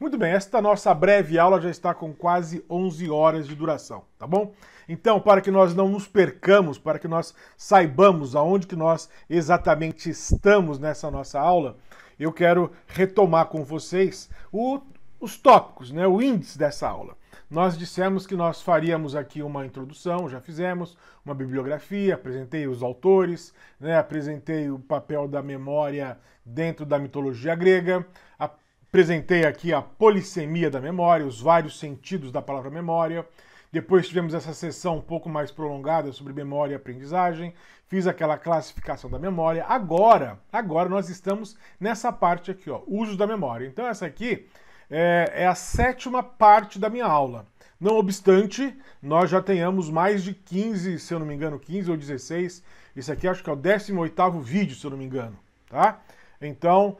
Muito bem, esta nossa breve aula já está com quase 11 horas de duração, tá bom? Então, para que nós não nos percamos, para que nós saibamos aonde que nós exatamente estamos nessa nossa aula, eu quero retomar com vocês o, os tópicos, né, o índice dessa aula. Nós dissemos que nós faríamos aqui uma introdução, já fizemos, uma bibliografia, apresentei os autores, né, apresentei o papel da memória dentro da mitologia grega, Apresentei aqui a polissemia da memória, os vários sentidos da palavra memória. Depois tivemos essa sessão um pouco mais prolongada sobre memória e aprendizagem. Fiz aquela classificação da memória. Agora, agora nós estamos nessa parte aqui, ó, uso da memória. Então essa aqui é, é a sétima parte da minha aula. Não obstante, nós já tenhamos mais de 15, se eu não me engano, 15 ou 16. Isso aqui acho que é o 18º vídeo, se eu não me engano, tá? Então,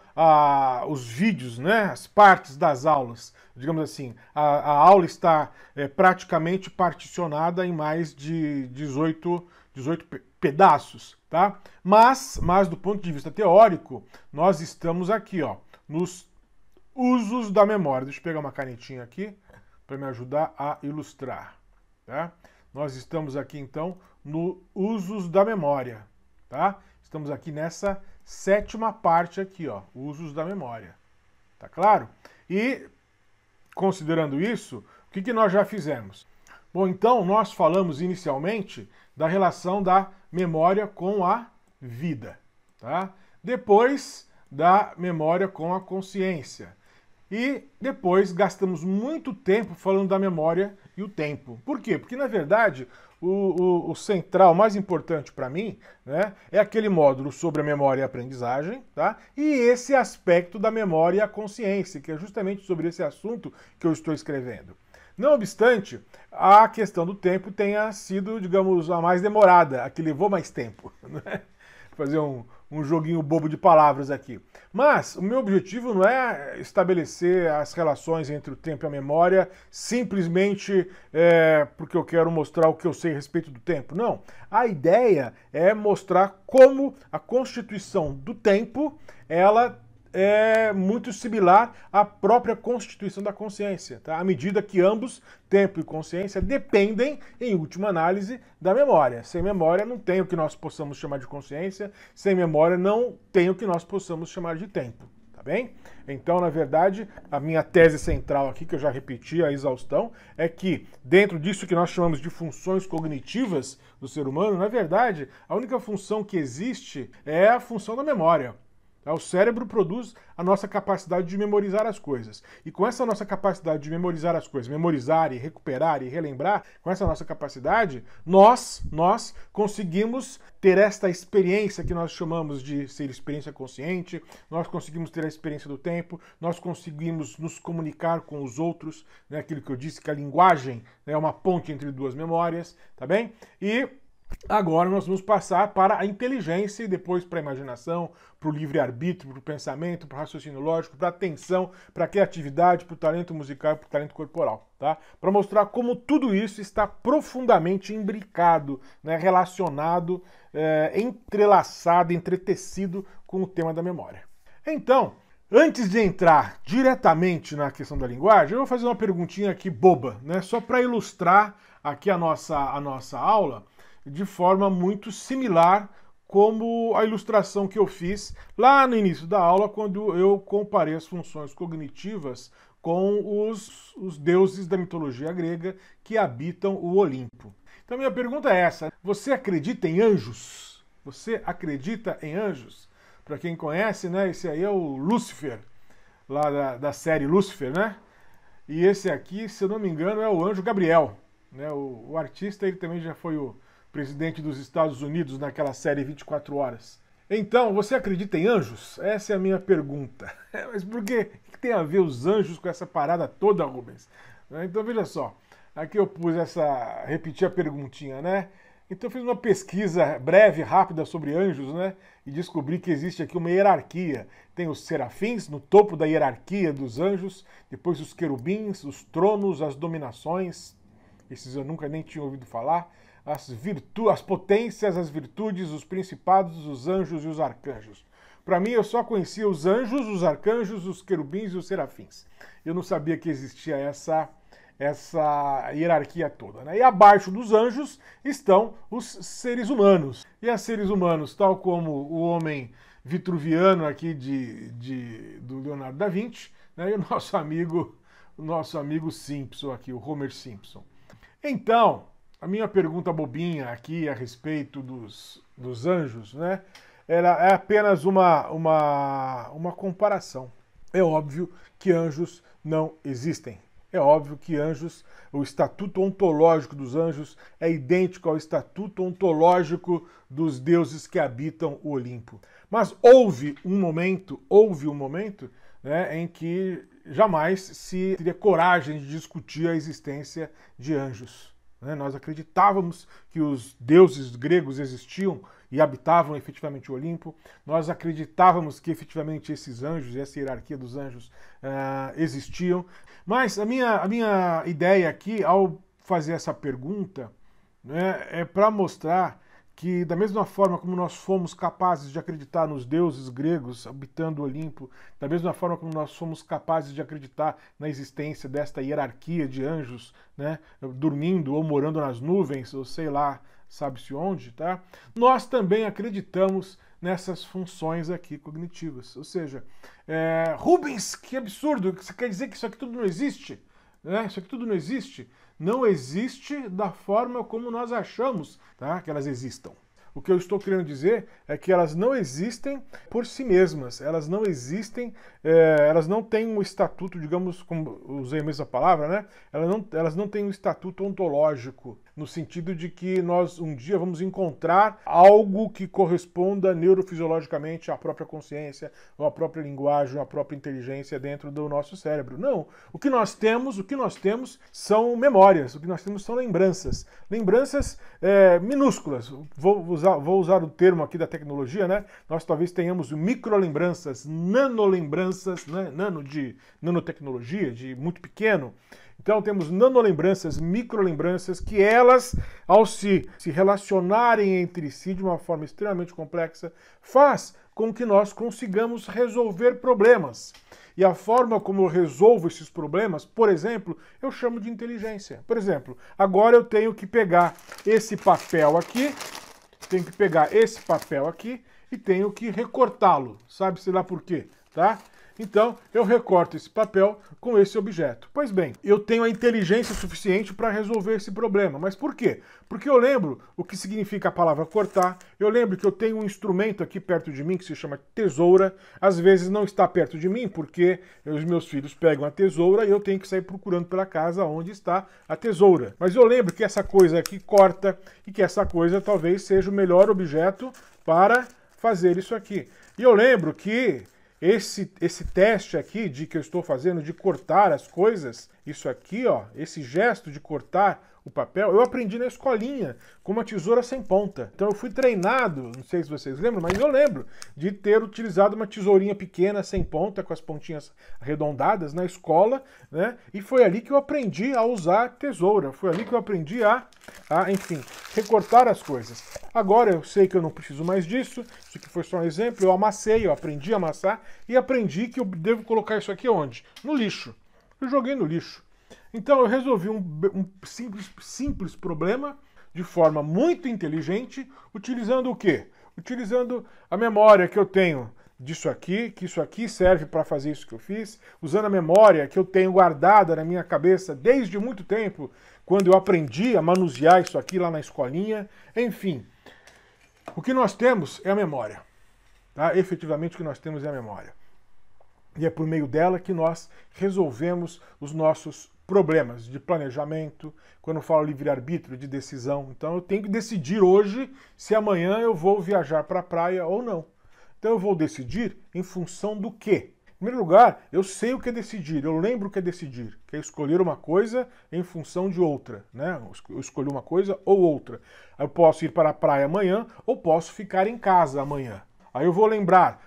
os vídeos, né, as partes das aulas, digamos assim, a, a aula está é, praticamente particionada em mais de 18, 18 pedaços, tá? Mas, mas do ponto de vista teórico, nós estamos aqui, ó, nos usos da memória. Deixa eu pegar uma canetinha aqui para me ajudar a ilustrar, tá? Nós estamos aqui então no usos da memória, tá? Estamos aqui nessa sétima parte aqui, ó, usos da memória. Tá claro? E considerando isso, o que, que nós já fizemos? Bom, então nós falamos inicialmente da relação da memória com a vida, tá? Depois da memória com a consciência. E depois gastamos muito tempo falando da memória e o tempo. Por quê? Porque na verdade o, o, o central mais importante para mim né, é aquele módulo sobre a memória e a aprendizagem, tá? e esse aspecto da memória e a consciência, que é justamente sobre esse assunto que eu estou escrevendo. Não obstante, a questão do tempo tenha sido, digamos, a mais demorada, a que levou mais tempo. Né? Fazer um, um joguinho bobo de palavras aqui. Mas o meu objetivo não é estabelecer as relações entre o tempo e a memória simplesmente é, porque eu quero mostrar o que eu sei a respeito do tempo. Não. A ideia é mostrar como a constituição do tempo ela é muito similar à própria constituição da consciência, tá? à medida que ambos, tempo e consciência, dependem, em última análise, da memória. Sem memória não tem o que nós possamos chamar de consciência, sem memória não tem o que nós possamos chamar de tempo. Tá bem? Então, na verdade, a minha tese central aqui, que eu já repeti a exaustão, é que dentro disso que nós chamamos de funções cognitivas do ser humano, na verdade, a única função que existe é a função da memória. Tá? O cérebro produz a nossa capacidade de memorizar as coisas. E com essa nossa capacidade de memorizar as coisas, memorizar e recuperar e relembrar, com essa nossa capacidade, nós, nós conseguimos ter esta experiência que nós chamamos de ser experiência consciente, nós conseguimos ter a experiência do tempo, nós conseguimos nos comunicar com os outros, né? aquilo que eu disse que a linguagem né, é uma ponte entre duas memórias, tá bem? E Agora nós vamos passar para a inteligência e depois para a imaginação, para o livre-arbítrio, para o pensamento, para o raciocínio lógico, para a atenção, para a criatividade, para o talento musical, para o talento corporal, tá? Para mostrar como tudo isso está profundamente imbricado, né? relacionado, é, entrelaçado, entretecido com o tema da memória. Então, Antes de entrar diretamente na questão da linguagem, eu vou fazer uma perguntinha aqui boba, né? Só para ilustrar aqui a nossa, a nossa aula, de forma muito similar como a ilustração que eu fiz lá no início da aula, quando eu comparei as funções cognitivas com os, os deuses da mitologia grega que habitam o Olimpo. Então, minha pergunta é essa: você acredita em anjos? Você acredita em anjos? Para quem conhece, né? Esse aí é o Lúcifer, lá da, da série Lúcifer, né? E esse aqui, se eu não me engano, é o anjo Gabriel. Né? O, o artista ele também já foi o, presidente dos Estados Unidos naquela série 24 Horas. Então, você acredita em anjos? Essa é a minha pergunta. É, mas por que, que tem a ver os anjos com essa parada toda, Rubens? É, então, veja só. Aqui eu pus essa. repeti a perguntinha, né? Então, eu fiz uma pesquisa breve, rápida sobre anjos, né? E descobri que existe aqui uma hierarquia. Tem os serafins no topo da hierarquia dos anjos, depois os querubins, os tronos, as dominações. Esses eu nunca nem tinha ouvido falar as, virtu as potências, as virtudes, os principados, os anjos e os arcanjos. Para mim, eu só conhecia os anjos, os arcanjos, os querubins e os serafins. Eu não sabia que existia essa essa hierarquia toda. Né? E abaixo dos anjos estão os seres humanos. E as seres humanos, tal como o homem vitruviano aqui de, de do Leonardo da Vinci, né? e o nosso amigo, o nosso amigo Simpson aqui, o Homer Simpson. Então, a minha pergunta bobinha aqui a respeito dos, dos anjos, né? Era, é apenas uma, uma, uma comparação. É óbvio que anjos não existem. É óbvio que anjos, o estatuto ontológico dos anjos é idêntico ao estatuto ontológico dos deuses que habitam o Olimpo. Mas houve um momento, houve um momento, né, em que jamais se teria coragem de discutir a existência de anjos. Né? Nós acreditávamos que os deuses gregos existiam e habitavam efetivamente o Olimpo. Nós acreditávamos que efetivamente esses anjos e essa hierarquia dos anjos uh, existiam. Mas a minha, a minha ideia aqui, ao fazer essa pergunta, né, é para mostrar que, da mesma forma como nós fomos capazes de acreditar nos deuses gregos habitando o Olimpo, da mesma forma como nós fomos capazes de acreditar na existência desta hierarquia de anjos, né, dormindo ou morando nas nuvens, ou sei lá, sabe-se onde, tá? Nós também acreditamos nessas funções aqui cognitivas. Ou seja, é... Rubens, que absurdo! Você quer dizer que isso aqui tudo não existe? Né? Isso aqui tudo não existe? não existe da forma como nós achamos tá, que elas existam. O que eu estou querendo dizer é que elas não existem por si mesmas, elas não existem, é, elas não têm um estatuto, digamos, como usei a mesma palavra, né? Elas não, elas não têm um estatuto ontológico, no sentido de que nós um dia vamos encontrar algo que corresponda neurofisiologicamente à própria consciência, ou à própria linguagem, ou à própria inteligência dentro do nosso cérebro. Não. O que nós temos, o que nós temos são memórias, o que nós temos são lembranças. Lembranças é, minúsculas. Vou usar, vou usar o termo aqui da tecnologia, né? Nós talvez tenhamos micro-lembranças, nanolembranças, né? nano de nanotecnologia, de muito pequeno. Então temos nanolembranças, microlembranças, que elas, ao se, se relacionarem entre si de uma forma extremamente complexa, faz com que nós consigamos resolver problemas. E a forma como eu resolvo esses problemas, por exemplo, eu chamo de inteligência. Por exemplo, agora eu tenho que pegar esse papel aqui, tenho que pegar esse papel aqui e tenho que recortá-lo. Sabe-se lá por quê, tá? Então, eu recorto esse papel com esse objeto. Pois bem, eu tenho a inteligência suficiente para resolver esse problema. Mas por quê? Porque eu lembro o que significa a palavra cortar, eu lembro que eu tenho um instrumento aqui perto de mim que se chama tesoura. Às vezes não está perto de mim porque os meus filhos pegam a tesoura e eu tenho que sair procurando pela casa onde está a tesoura. Mas eu lembro que essa coisa aqui corta e que essa coisa talvez seja o melhor objeto para fazer isso aqui. E eu lembro que esse, esse teste aqui de que eu estou fazendo de cortar as coisas, isso aqui, ó, esse gesto de cortar o papel, eu aprendi na escolinha com uma tesoura sem ponta. Então eu fui treinado, não sei se vocês lembram, mas eu lembro de ter utilizado uma tesourinha pequena sem ponta, com as pontinhas arredondadas na escola, né? E foi ali que eu aprendi a usar tesoura, foi ali que eu aprendi a, a enfim, recortar as coisas. Agora eu sei que eu não preciso mais disso, isso aqui foi só um exemplo, eu amassei, eu aprendi a amassar e aprendi que eu devo colocar isso aqui onde? No lixo. Eu joguei no lixo. Então eu resolvi um, um simples, simples problema de forma muito inteligente, utilizando o quê? Utilizando a memória que eu tenho disso aqui, que isso aqui serve para fazer isso que eu fiz, usando a memória que eu tenho guardada na minha cabeça desde muito tempo, quando eu aprendi a manusear isso aqui lá na escolinha, enfim. O que nós temos é a memória. Tá? Efetivamente o que nós temos é a memória. E é por meio dela que nós resolvemos os nossos problemas de planejamento, quando falo livre-arbítrio, de decisão. Então eu tenho que decidir hoje se amanhã eu vou viajar para a praia ou não. Então eu vou decidir em função do quê? Em primeiro lugar, eu sei o que é decidir, eu lembro o que é decidir, que é escolher uma coisa em função de outra, né? Eu escolho uma coisa ou outra. Eu posso ir para a praia amanhã ou posso ficar em casa amanhã. Aí eu vou lembrar,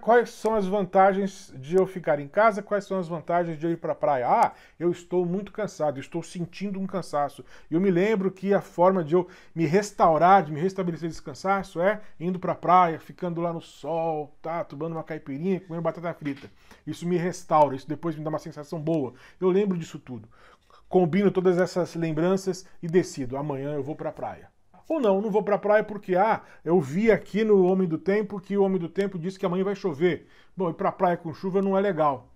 quais são as vantagens de eu ficar em casa, quais são as vantagens de eu ir para a praia. Ah, eu estou muito cansado, estou sentindo um cansaço. Eu me lembro que a forma de eu me restaurar, de me restabelecer desse cansaço é indo para a praia, ficando lá no sol, tá, tomando uma caipirinha, comendo batata frita. Isso me restaura, isso depois me dá uma sensação boa. Eu lembro disso tudo. Combino todas essas lembranças e decido, amanhã eu vou para a praia. Ou não, não vou para a praia porque, ah, eu vi aqui no Homem do Tempo que o Homem do Tempo disse que amanhã vai chover. Bom, ir para a praia com chuva não é legal.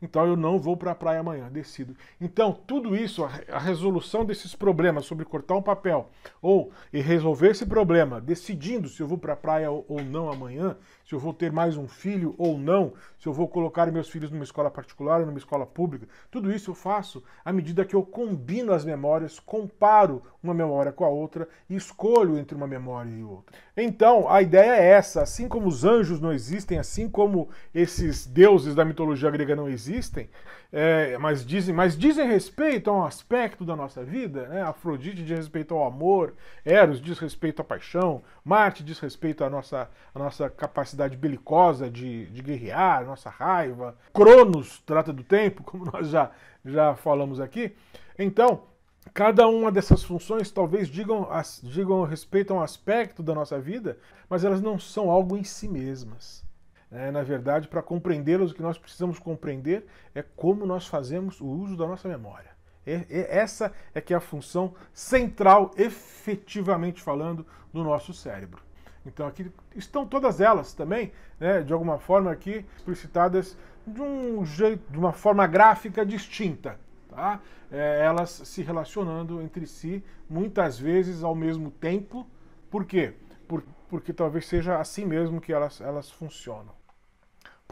Então eu não vou para a praia amanhã, decido. Então, tudo isso, a resolução desses problemas sobre cortar um papel ou resolver esse problema, decidindo se eu vou para a praia ou não amanhã, se eu vou ter mais um filho ou não, se eu vou colocar meus filhos numa escola particular ou numa escola pública. Tudo isso eu faço à medida que eu combino as memórias, comparo uma memória com a outra e escolho entre uma memória e outra. Então, a ideia é essa, assim como os anjos não existem, assim como esses deuses da mitologia grega não existem, é, mas, dizem, mas dizem respeito a um aspecto da nossa vida, né? Afrodite diz respeito ao amor, Eros diz respeito à paixão, Marte diz respeito à nossa, à nossa capacidade belicosa de, de guerrear, nossa raiva, Cronos trata do tempo, como nós já, já falamos aqui. Então, Cada uma dessas funções talvez digam, as, digam respeito a um aspecto da nossa vida, mas elas não são algo em si mesmas. É, na verdade, para compreendê-las, o que nós precisamos compreender é como nós fazemos o uso da nossa memória. E, é, e é, essa é que é a função central, efetivamente falando, do nosso cérebro. Então aqui estão todas elas também, né, de alguma forma aqui explicitadas de um jeito, de uma forma gráfica distinta, tá? É, elas se relacionando entre si muitas vezes ao mesmo tempo. Por quê? Por, porque talvez seja assim mesmo que elas, elas funcionam.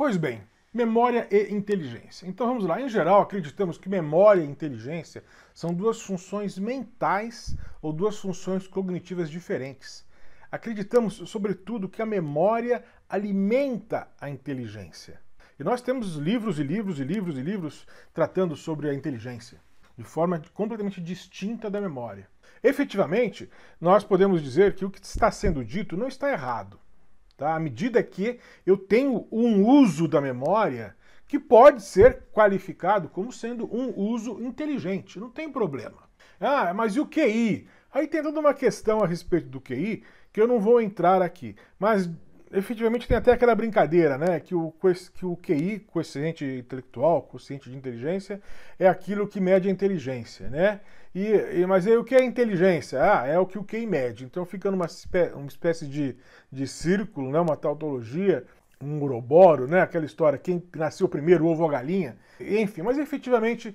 Pois bem, memória e inteligência. Então vamos lá. Em geral, acreditamos que memória e inteligência são duas funções mentais ou duas funções cognitivas diferentes. Acreditamos, sobretudo, que a memória alimenta a inteligência. E nós temos livros e livros e livros e livros tratando sobre a inteligência, de forma completamente distinta da memória. Efetivamente, nós podemos dizer que o que está sendo dito não está errado. Tá? À medida que eu tenho um uso da memória que pode ser qualificado como sendo um uso inteligente, não tem problema. Ah, mas e o QI? Aí tem toda uma questão a respeito do QI que eu não vou entrar aqui, mas efetivamente tem até aquela brincadeira, né? Que o, que o QI, coeficiente intelectual, coeficiente de inteligência, é aquilo que mede a inteligência, né? E, e, mas aí é o que é inteligência? Ah, é o que o QI mede. Então fica numa espé uma espécie de, de círculo, né? uma tautologia, um uroboro, né? aquela história, quem nasceu primeiro, ovo ou galinha. Enfim, mas efetivamente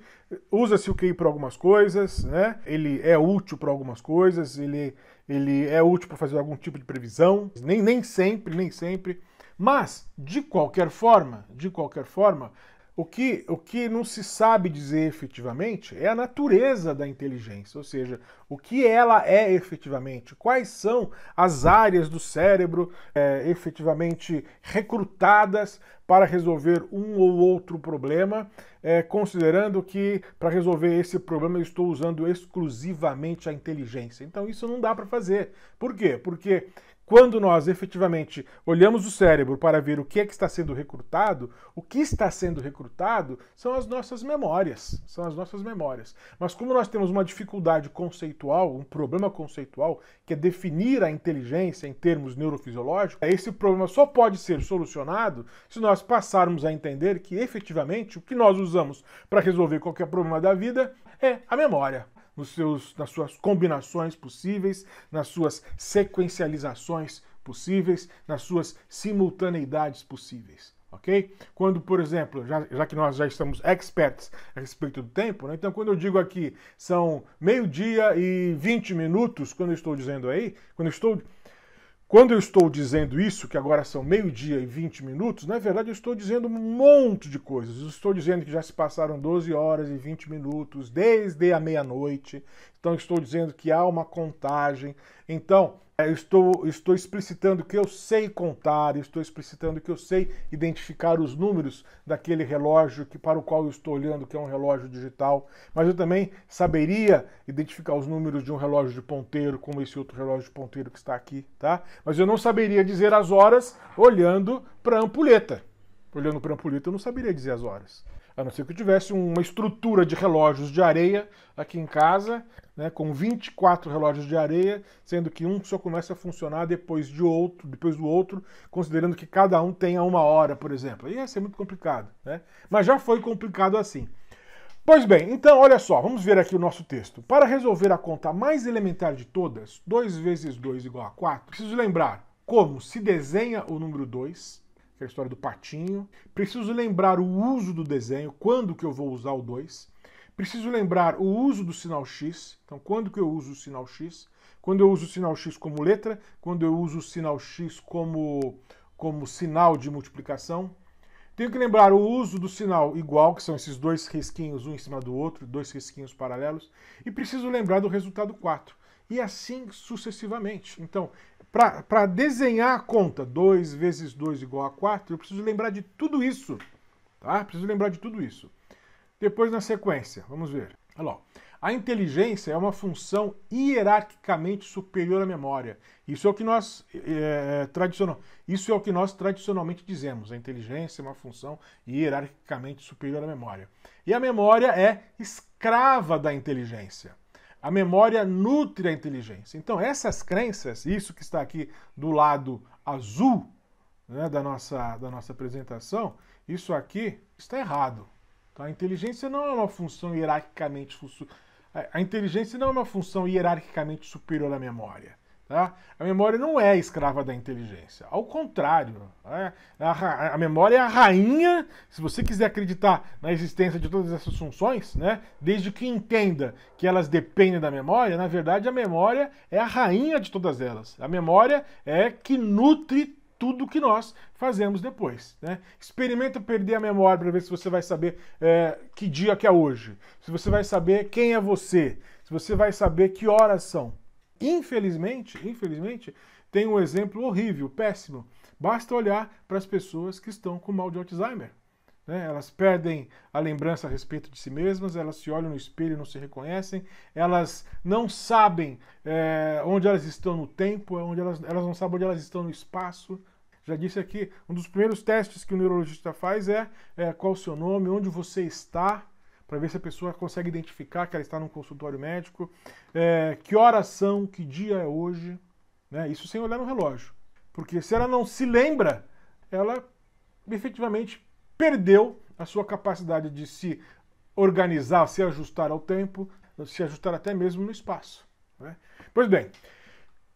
usa-se o QI para algumas coisas, né? ele é útil para algumas coisas, ele, ele é útil para fazer algum tipo de previsão, nem, nem sempre, nem sempre. Mas, de qualquer forma, de qualquer forma, o que, o que não se sabe dizer efetivamente é a natureza da inteligência, ou seja, o que ela é efetivamente, quais são as áreas do cérebro é, efetivamente recrutadas para resolver um ou outro problema, é, considerando que para resolver esse problema eu estou usando exclusivamente a inteligência. Então isso não dá para fazer. Por quê? Porque quando nós efetivamente olhamos o cérebro para ver o que é que está sendo recrutado, o que está sendo recrutado são as nossas memórias, são as nossas memórias. Mas como nós temos uma dificuldade conceitual, um problema conceitual, que é definir a inteligência em termos neurofisiológicos, é, esse problema só pode ser solucionado se nós passarmos a entender que efetivamente o que nós usamos para resolver qualquer problema da vida é a memória nos seus, nas suas combinações possíveis, nas suas sequencializações possíveis, nas suas simultaneidades possíveis. Ok? Quando, por exemplo, já, já que nós já estamos experts a respeito do tempo, né? então quando eu digo aqui são meio-dia e 20 minutos, quando eu estou dizendo aí, quando eu estou quando eu estou dizendo isso, que agora são meio-dia e 20 minutos, na verdade eu estou dizendo um monte de coisas. Eu estou dizendo que já se passaram 12 horas e 20 minutos desde a meia-noite. Então, estou dizendo que há uma contagem. Então, é, eu estou, estou explicitando que eu sei contar, estou explicitando que eu sei identificar os números daquele relógio que para o qual eu estou olhando, que é um relógio digital, mas eu também saberia identificar os números de um relógio de ponteiro, como esse outro relógio de ponteiro que está aqui, tá? Mas eu não saberia dizer as horas olhando para a ampulheta. Olhando para a ampulheta, eu não saberia dizer as horas. A não ser que eu tivesse uma estrutura de relógios de areia aqui em casa, né, com 24 relógios de areia, sendo que um só começa a funcionar depois de outro, depois do outro, considerando que cada um tenha uma hora, por exemplo. ia ser muito complicado, né? Mas já foi complicado assim. Pois bem, então olha só, vamos ver aqui o nosso texto. Para resolver a conta mais elementar de todas, 2 vezes 2 igual a 4, preciso lembrar como se desenha o número 2 que é a história do patinho. Preciso lembrar o uso do desenho, quando que eu vou usar o 2. Preciso lembrar o uso do sinal X, então quando que eu uso o sinal X. Quando eu uso o sinal X como letra, quando eu uso o sinal X como, como sinal de multiplicação. Tenho que lembrar o uso do sinal igual, que são esses dois risquinhos um em cima do outro, dois risquinhos paralelos. E preciso lembrar do resultado 4 e assim sucessivamente. Então, para desenhar a conta 2 vezes 2 igual a 4, eu preciso lembrar de tudo isso. Tá? Preciso lembrar de tudo isso. Depois, na sequência, vamos ver. Olha lá. A inteligência é uma função hierarquicamente superior à memória. Isso é o que nós é, tradicional, isso é o que nós tradicionalmente dizemos. A inteligência é uma função hierarquicamente superior à memória. E a memória é escrava da inteligência. A memória nutre a inteligência. Então, essas crenças, isso que está aqui do lado azul né, da, nossa, da nossa apresentação, isso aqui está errado. Então A inteligência não é uma função hierarquicamente. A inteligência não é uma função hierarquicamente superior à memória. Tá? A memória não é escrava da inteligência. Ao contrário, né? a, a, memória é a rainha. Se você quiser acreditar na existência de todas essas funções, né? desde que entenda que elas dependem da memória, na verdade a memória é a rainha de todas elas. A memória é que nutre tudo que nós fazemos depois. Né? Experimenta perder a memória para ver se você vai saber é, que dia que é hoje, se você vai saber quem é você, se você vai saber que horas são. Infelizmente, infelizmente, tem um exemplo horrível, péssimo. Basta olhar para as pessoas que estão com mal de Alzheimer. Né? Elas perdem a lembrança a respeito de si mesmas, elas se olham no espelho e não se reconhecem, elas não sabem é, onde elas estão no tempo, é onde elas, elas não sabem onde elas estão no espaço. Já disse aqui, um dos primeiros testes que o neurologista faz é, é qual o seu nome, onde você está para ver se a pessoa consegue identificar que ela está num consultório médico, é, que horas são, que dia é hoje, né? Isso sem olhar no relógio. Porque se ela não se lembra, ela efetivamente perdeu a sua capacidade de se organizar, se ajustar ao tempo, se ajustar até mesmo no espaço. Né? Pois bem,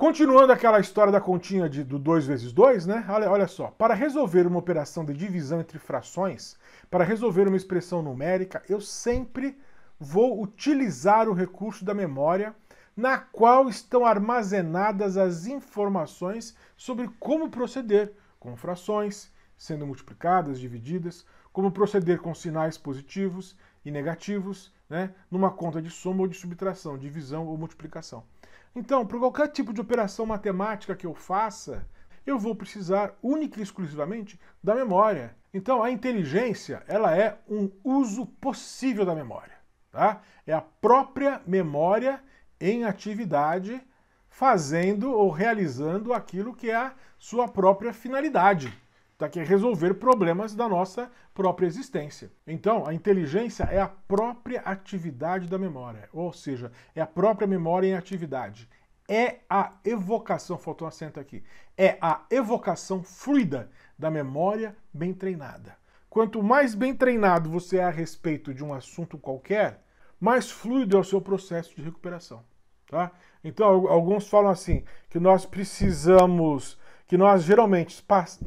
Continuando aquela história da continha de, do 2 vezes 2, né? Olha, olha só. Para resolver uma operação de divisão entre frações, para resolver uma expressão numérica, eu sempre vou utilizar o recurso da memória na qual estão armazenadas as informações sobre como proceder com frações, sendo multiplicadas, divididas, como proceder com sinais positivos e negativos, né? Numa conta de soma ou de subtração, divisão ou multiplicação. Então, para qualquer tipo de operação matemática que eu faça, eu vou precisar única e exclusivamente da memória. Então, a inteligência, ela é um uso possível da memória, tá? É a própria memória em atividade fazendo ou realizando aquilo que é a sua própria finalidade tá? que é resolver problemas da nossa própria existência. Então, a inteligência é a própria atividade da memória, ou seja, é a própria memória em atividade. É a evocação, faltou um acento aqui, é a evocação fluida da memória bem treinada. Quanto mais bem treinado você é a respeito de um assunto qualquer, mais fluido é o seu processo de recuperação. Tá? Então, alguns falam assim que nós precisamos que nós geralmente,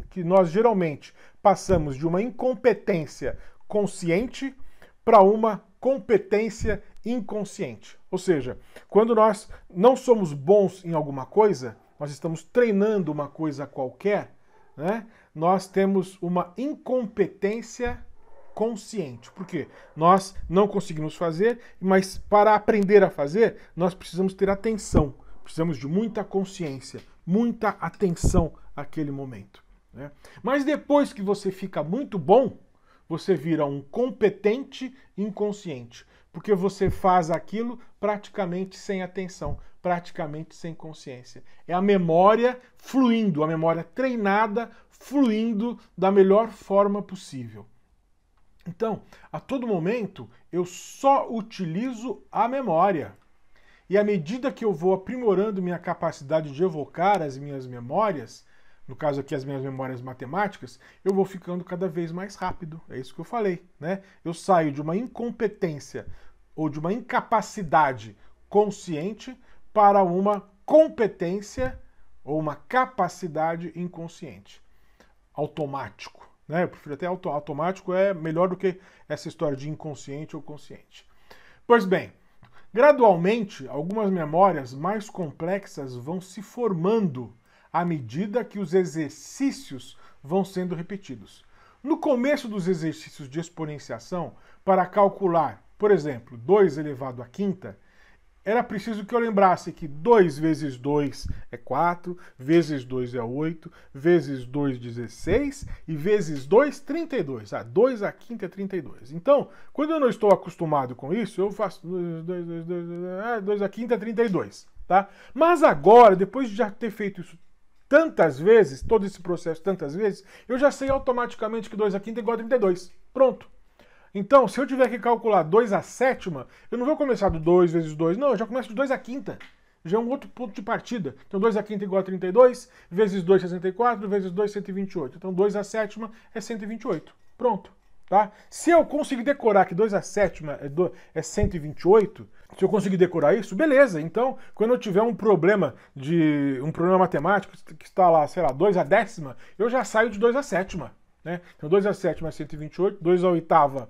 que nós geralmente passamos de uma incompetência consciente para uma competência inconsciente. Ou seja, quando nós não somos bons em alguma coisa, nós estamos treinando uma coisa qualquer, né? nós temos uma incompetência consciente. Por quê? Nós não conseguimos fazer, mas para aprender a fazer, nós precisamos ter atenção, precisamos de muita consciência muita atenção àquele momento. Né? Mas depois que você fica muito bom, você vira um competente inconsciente, porque você faz aquilo praticamente sem atenção, praticamente sem consciência. É a memória fluindo, a memória treinada fluindo da melhor forma possível. Então, a todo momento, eu só utilizo a memória. E à medida que eu vou aprimorando minha capacidade de evocar as minhas memórias, no caso aqui as minhas memórias matemáticas, eu vou ficando cada vez mais rápido. É isso que eu falei, né? Eu saio de uma incompetência ou de uma incapacidade consciente para uma competência ou uma capacidade inconsciente. Automático, né? Eu prefiro até auto automático é melhor do que essa história de inconsciente ou consciente. Pois bem, Gradualmente, algumas memórias mais complexas vão se formando à medida que os exercícios vão sendo repetidos. No começo dos exercícios de exponenciação, para calcular, por exemplo, 2 elevado à quinta, era preciso que eu lembrasse que 2 vezes 2 é 4, vezes 2 é 8, vezes 2, 16 e vezes 2, 32. Ah, 2 a quinta é 32. Então, quando eu não estou acostumado com isso, eu faço 2, 2, 2, 2, 2, 2 a quinta é 32. Tá? Mas agora, depois de já ter feito isso tantas vezes, todo esse processo tantas vezes, eu já sei automaticamente que 2 a quinta é igual a 32. Pronto. Então, se eu tiver que calcular 2 a sétima, eu não vou começar do 2 vezes 2, não, eu já começo do 2 a quinta. Já é um outro ponto de partida. Então 2 a quinta é igual a 32, vezes 2, 64, vezes 2, 128. Então 2 a sétima é 128. Pronto. Tá? Se eu conseguir decorar que 2 a sétima é, do, é 128, se eu conseguir decorar isso, beleza. Então, quando eu tiver um problema de um problema matemático que está lá, sei lá, 2 a décima, eu já saio de 2 a sétima. Né? Então 2 a sétima é 128, 2 a oitava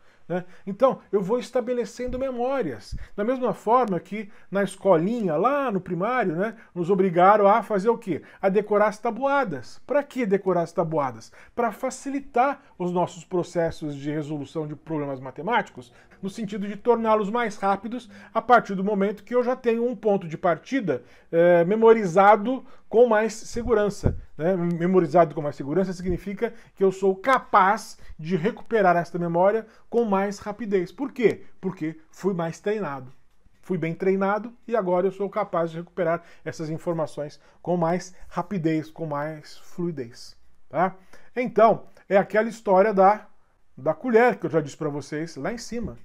Né? Então, eu vou estabelecendo memórias. Da mesma forma que na escolinha, lá no primário, né, nos obrigaram a fazer o quê? A decorar as tabuadas. Para que decorar as tabuadas? Para facilitar os nossos processos de resolução de problemas matemáticos, no sentido de torná-los mais rápidos a partir do momento que eu já tenho um ponto de partida é, memorizado com mais segurança. Né? Memorizado com mais segurança significa que eu sou capaz de recuperar esta memória com mais rapidez. Por quê? Porque fui mais treinado. Fui bem treinado e agora eu sou capaz de recuperar essas informações com mais rapidez, com mais fluidez. Tá? Então, é aquela história da, da colher que eu já disse para vocês lá em cima.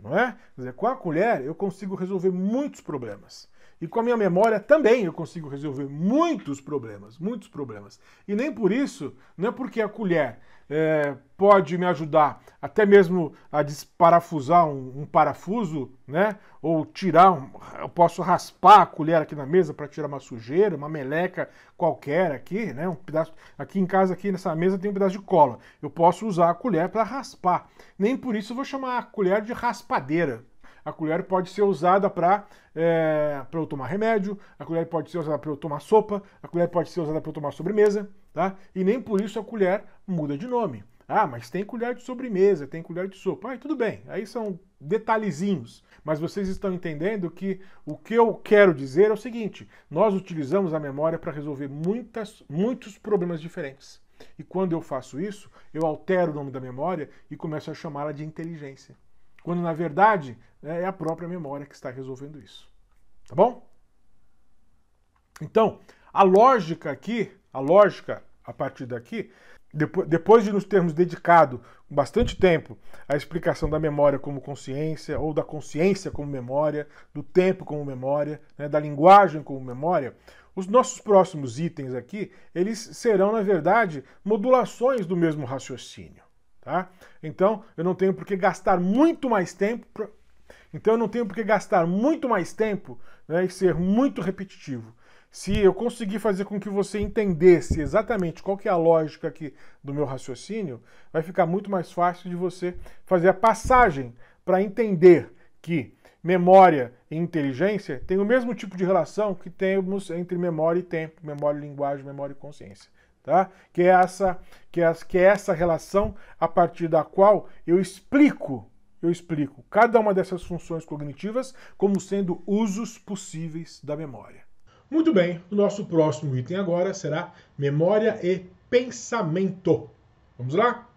Não é? Quer dizer, com a colher eu consigo resolver muitos problemas. E com a minha memória também eu consigo resolver muitos problemas, muitos problemas. E nem por isso, não é porque a colher é, pode me ajudar até mesmo a desparafusar um, um parafuso, né? Ou tirar, um, eu posso raspar a colher aqui na mesa para tirar uma sujeira, uma meleca qualquer aqui, né? Um pedaço aqui em casa aqui nessa mesa tem um pedaço de cola. Eu posso usar a colher para raspar. Nem por isso eu vou chamar a colher de raspadeira a colher pode ser usada para é, eu tomar remédio, a colher pode ser usada para eu tomar sopa, a colher pode ser usada para eu tomar sobremesa, tá? E nem por isso a colher muda de nome. Ah, mas tem colher de sobremesa, tem colher de sopa. Ah, tudo bem, aí são detalhezinhos. Mas vocês estão entendendo que o que eu quero dizer é o seguinte: nós utilizamos a memória para resolver muitas, muitos problemas diferentes. E quando eu faço isso, eu altero o nome da memória e começo a chamá-la de inteligência quando na verdade né, é a própria memória que está resolvendo isso. Tá bom? Então, a lógica aqui, a lógica a partir daqui, depois de nos termos dedicado bastante tempo à explicação da memória como consciência, ou da consciência como memória, do tempo como memória, né, da linguagem como memória, os nossos próximos itens aqui, eles serão, na verdade, modulações do mesmo raciocínio. Tá? Então, eu não tenho por que gastar muito mais tempo. Pra... Então, eu não tenho por que gastar muito mais tempo né, e ser muito repetitivo. Se eu conseguir fazer com que você entendesse exatamente qual que é a lógica aqui do meu raciocínio, vai ficar muito mais fácil de você fazer a passagem para entender que memória e inteligência têm o mesmo tipo de relação que temos entre memória e tempo, memória e linguagem, memória e consciência tá? Que é essa que é, que é essa relação a partir da qual eu explico, eu explico cada uma dessas funções cognitivas como sendo usos possíveis da memória. Muito bem, o nosso próximo item agora será memória e pensamento. Vamos lá?